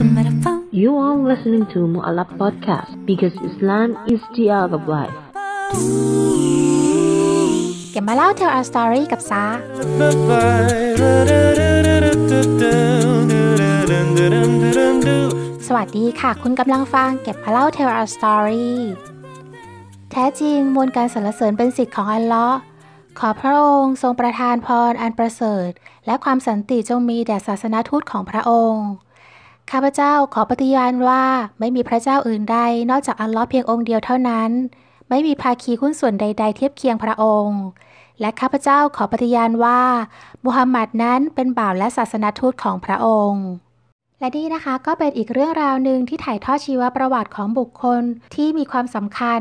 You are listening to Mu'alab Podcast because Islam is the art of life เก็บมาเล่า Tell Our Story กับซาสวัสดีค่ะคุณกำลังฟังเก็บมาเล่า Tell Our Story แท้จริงมวลการสรรเสริญเป็นสิทธิ์ของอัลลอฮ์ขอพระองค์ทรงประทานพรอันประเสริฐ และความสันติจงมีแด่ศาสนาทูตของพระองค์ข้าพเจ้าขอปฏิญาณว่าไม่มีพระเจ้าอื่นใดนอกจากอัลลอฮ์เพียงองค์เดียวเท่านั้น ไม่มีภาคีหุ้นส่วนใด ๆ เทียบเคียงพระองค์ และข้าพเจ้าขอปฏิญาณว่า มุฮัมมัดนั้นเป็นบ่าวและศาสนทูตของพระองค์ และนี่นะคะก็เป็นอีกเรื่องราวหนึ่งที่ถ่ายทอดชีวประวัติของบุคคลที่มีความสำคัญ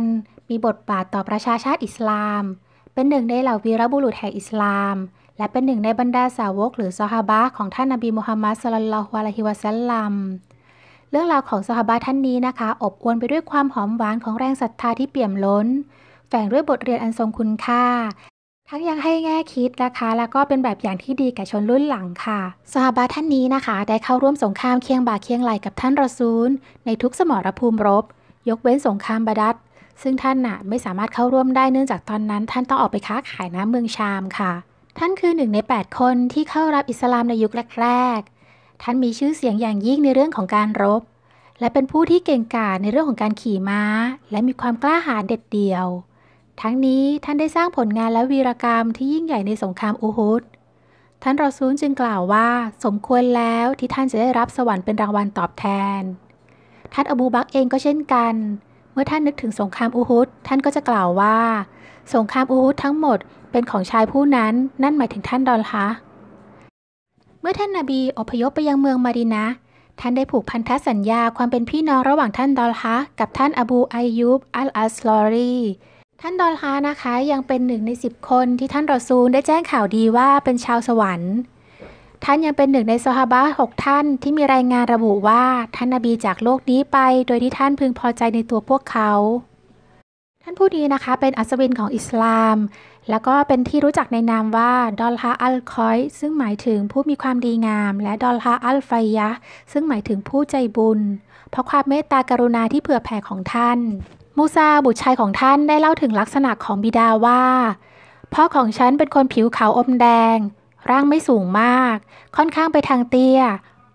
มีบทบาทต่อประชาชาติอิสลาม เป็นหนึ่งในเหล่าวีรบุรุษแห่งอิสลามและเป็นหนึ่งในบรรดาสาวกหรือ ซอฮาบะของท่านนบีมุฮัมมัดสลลัลฮวาลาฮิวะซัลลัม เรื่องราวของซอฮาบะท่านนี้นะคะ อบอวลไปด้วยความหอมหวานของแรงศรัทธาที่เปี่ยมล้น แฝงด้วยบทเรียนอันทรงคุณค่า ทั้งยังให้แง่คิดนะคะแล้วก็เป็นแบบอย่างที่ดีแก่ชนรุ่นหลังค่ะซาฮาบะท่านนี้นะคะ ได้เข้าร่วมสงครามเคียงบ่าเคียงไหลกับท่านรอซูล ในทุกสมรภูมิรบ ยกเว้นสงครามบาดัดซึ่งท่านน่ะไม่สามารถเข้าร่วมได้เนื่องจากตอนนั้นท่านต้องออกไปค้าขายน้ำเมืองชามค่ะท่านคือหนึ่งใน 8 คนที่เข้ารับอิสลามในยุคแรก ๆ ท่านมีชื่อเสียงอย่างยิ่งในเรื่องของการรบ และเป็นผู้ที่เก่งกาจในเรื่องของการขี่ม้า และมีความกล้าหาญเด็ดเดี่ยว ทั้งนี้ท่านได้สร้างผลงานและวีรกรรมที่ยิ่งใหญ่ในสงครามอูฮุด ท่านรอซูลจึงกล่าวว่าสมควรแล้วที่ท่านจะได้รับสวรรค์เป็นรางวัลตอบแทน ท่านอบูบักเองก็เช่นกันมื่อท่านนึกถึงสงครามอูฮุด ท่านก็จะกล่าวว่า สงครามอูฮุดทั้งหมดเป็นของชายผู้นั้น นั่นหมายถึงท่านดอลฮะ เมื่อท่านนาบีอพยพไปยังเมืองมารีนะท่านได้ผูกพันธสัญญาความเป็นพี่น้องระหว่างท่านดอลฮะ กับท่านอบูอายุบอัลอัสลอรีท่านดอลฮะนะคะยังเป็นหนึ่งในสิบคนที่ท่านรอซูลได้แจ้งข่าวดีว่าเป็นชาวสวรรค์ท่านยังเป็นหนึ่งในซอฮาบะหกท่านที่มีรายงานระบุว่าท่านนาบีจากโลกนี้ไปโดยที่ท่านพึงพอใจในตัวพวกเขา ท่านผู้นี้นะคะเป็นอัศวินของอิสลาม แล้วก็เป็นที่รู้จักในนามว่าดอลฮาอัลคอยซึ่งหมายถึงผู้มีความดีงาม และดอลฮาอัลไฟยะซึ่งหมายถึงผู้ใจบุญ เพราะความเมตตากรุณาที่เผื่อแผ่ของท่านมูซาบุตรชายของท่านได้เล่าถึงลักษณะของบิดาว่าพ่อของฉันเป็นคนผิวขาวอมแดงร่างไม่สูงมาก ค่อนข้างไปทางเตี้ย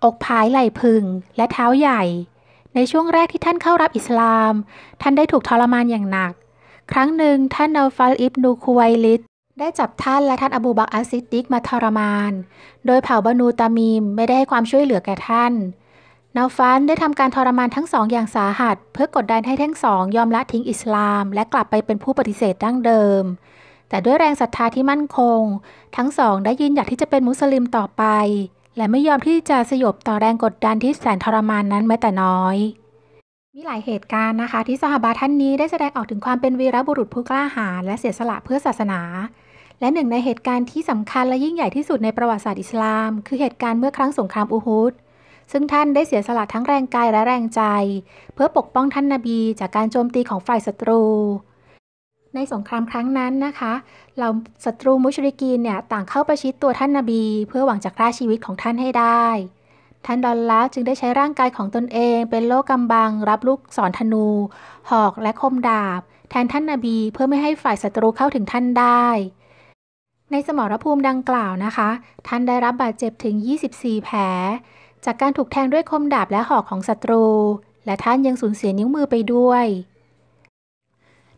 อกผายไหล่พึง และเท้าใหญ่ ในช่วงแรกที่ท่านเข้ารับอิสลาม ท่านได้ถูกทรมานอย่างหนัก ครั้งหนึ่งท่านนาฟัลอิบนูคุไวลิตได้จับท่านและท่านอบูบักอัสซิดิกมาทรมาน โดยเผ่าบานูตามีมไม่ได้ให้ความช่วยเหลือแก่ท่านนาฟันได้ทำการทรมานทั้งสองอย่างสาหัส เพื่อกดดันให้ทั้งสองยอมละทิ้งอิสลามและกลับไปเป็นผู้ปฏิเสธดั้งเดิมแต่ด้วยแรงศรัทธาที่มั่นคง ทั้งสองได้ยินอยากที่จะเป็นมุสลิมต่อไป และไม่ยอมที่จะสยบต่อแรงกดดันที่แสนทรมานนั้นแม้แต่น้อย มีหลายเหตุการณ์นะคะที่ซาฮาบะท่านนี้ได้แสดงออกถึงความเป็นวีรบุรุษผู้กล้าหาญและเสียสละเพื่อศาสนา และหนึ่ง ในเหตุการณ์ที่สำคัญและยิ่งใหญ่ที่สุดในประวัติศาสตร์อิสลามคือเหตุการณ์เมื่อครั้งสงครามอูฮุดซึ่งท่านได้เสียสละทั้งแรงกายและแรงใจ เพื่อปกป้องท่านนาบี จากการโจมตีของฝ่ายศัตรูในสงครามครั้งนั้นนะคะ เราศัตรูมุชริกีนเนี่ย ต่างเข้าประชิดตัวท่านนาบี เพื่อหวังจะฆ่าชีวิตของท่านให้ได้ ท่านดอลลาจึงได้ใช้ร่างกายของตนเอง เป็นโลกำบัง รับลูกสอนธนู หอกและคมดาบ แทนท่านนาบีเพื่อไม่ให้ฝ่ายศัตรูเข้าถึงท่านได้ ในสมรภูมิดังกล่าวนะคะ ท่านได้รับบาดเจ็บถึง 24 แผล จากการถูกแทงด้วยคมดาบและหอกของศัตรู และท่านยังสูญเสียนิ้วมือไปด้วย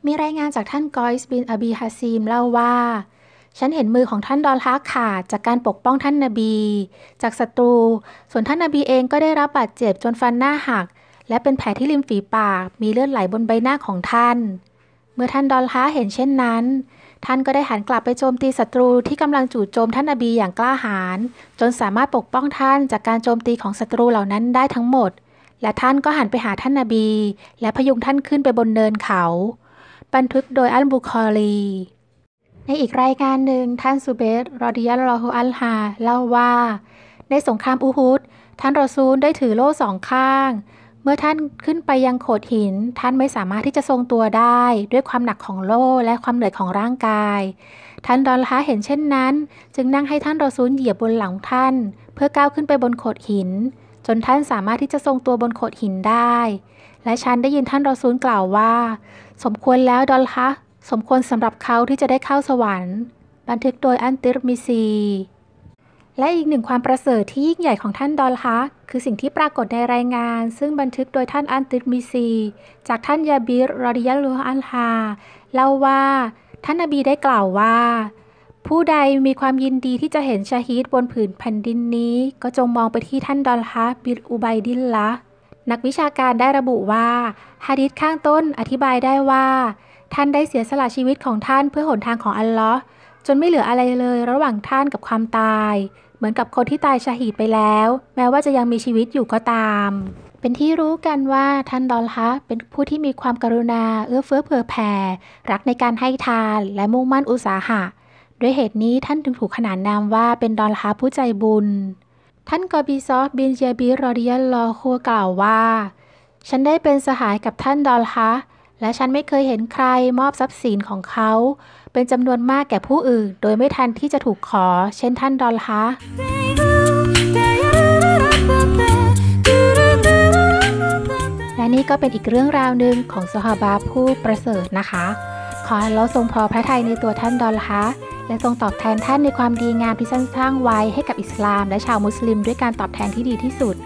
มีรายงานจากท่านกอยส์บินอบีฮาซีมเล่าว่า ฉันเห็นมือของท่านดอลฮกขาดจากการปกป้องท่านนาบี จากศัตรู ส่วนท่านนาบีเองก็ได้รับบาดเจ็บจนฟันหน้าหัก และเป็นแผลที่ริมฝีปาก มีเลือดไหลบนใบหน้าของท่าน เมื่อท่านดอลฮาเห็นเช่นนั้น ท่านก็ได้หันกลับไปโจมตีศัตรูที่กำลังจู่โจมท่านนาบีอย่างกล้าหาญ จนสามารถปกป้องท่านจากการโจมตีของศัตรูเหล่านั้นได้ทั้งหมด และท่านก็หันไปหาท่านนาบี และพยุงท่านขึ้นไปบนเนินเขาบันทึกโดยอัลบุคอรีในอีกรายการหนึ่งท่านซูเบตรอดิยาลรอฮูอัลฮา เล่าว่า ในสงครามอูฮุด ท่านรอซูลได้ถือโล่สองข้าง เมื่อท่านขึ้นไปยังโขดหิน ท่านไม่สามารถที่จะทรงตัวได้ด้วยความหนักของโล่และความเหนื่อยของร่างกาย ท่านดอนลฮาเห็นเช่นนั้น จึงนั่งให้ท่านรอซูลเหยียบบนหลังท่าน เพื่อก้าวขึ้นไปบนโขดหิน จนท่านสามารถที่จะทรงตัวบนโขดหินได้ และฉันได้ยินท่านรอซูลกล่าวว่าสมควรแล้วดอลฮะสมควรสำหรับเขาที่จะได้เข้าสวรรค์ บันทึกโดยอันติรมิซี และอีกหนึ่งความประเสริฐที่ยิ่งใหญ่ของท่านดอลฮะคือสิ่งที่ปรากฏในรายงาน ซึ่งบันทึกโดยท่านอันติรมิซี จากท่านยาบิรรอดิยาลูอันฮาเล่าว่าท่านอบีได้กล่าวว่า ผู้ใดมีความยินดีที่จะเห็นชาฮีดบนผืนแผ่นดินนี้ ก็จงมองไปที่ท่านดอลฮะบิรอุบัยดินละนักวิชาการได้ระบุว่าฮะดิษข้างต้นอธิบายได้ว่า ท่านได้เสียสละชีวิตของท่านเพื่อหนทางของอัลลอฮ์จนไม่เหลืออะไรเลยระหว่างท่านกับความตาย เหมือนกับคนที่ตายชาฮีดไปแล้วแม้ว่าจะยังมีชีวิตอยู่ก็ตาม เป็นที่รู้กันว่าท่านดอลฮะเป็นผู้ที่มีความกรุณาเอื้อเฟื้อเผื่อแผ่รักในการให้ทานและมุ่งมั่นอุตสาหะ ด้วยเหตุนี้ท่านถึงถูกขนานนามว่าเป็นดอลฮะผู้ใจบุญท่านกอบีซอฟบินเยบีรอดิยันลอคัวกล่าวว่า ฉันได้เป็นสหายกับท่านดอลฮะและฉันไม่เคยเห็นใครมอบทรัพย์สินของเขา เป็นจำนวนมากแก่ผู้อื่นโดยไม่ทันที่จะถูกขอเช่นท่านดอลฮะและนี่ก็เป็นอีกเรื่องราวหนึ่งของสฮาบาผู้ประเสริฐนะคะ ขอให้เราทรงพอพระทัยในตัวท่านดอลฮะและทรงตอบแทนท่านในความดีงามที่ท่านสร้างไว้ให้กับอิสลามและชาวมุสลิมด้วยการตอบแทนที่ดีที่สุด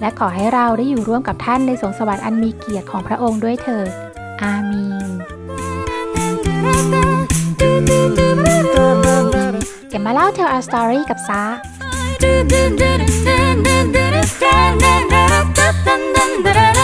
และขอให้เราได้อยู่ร่วมกับท่านในสวงสวรรค์อันมีเกียรติของพระองค์ด้วยเถิดอามีนเก็บมาเล่า Tell Our Story กับซาา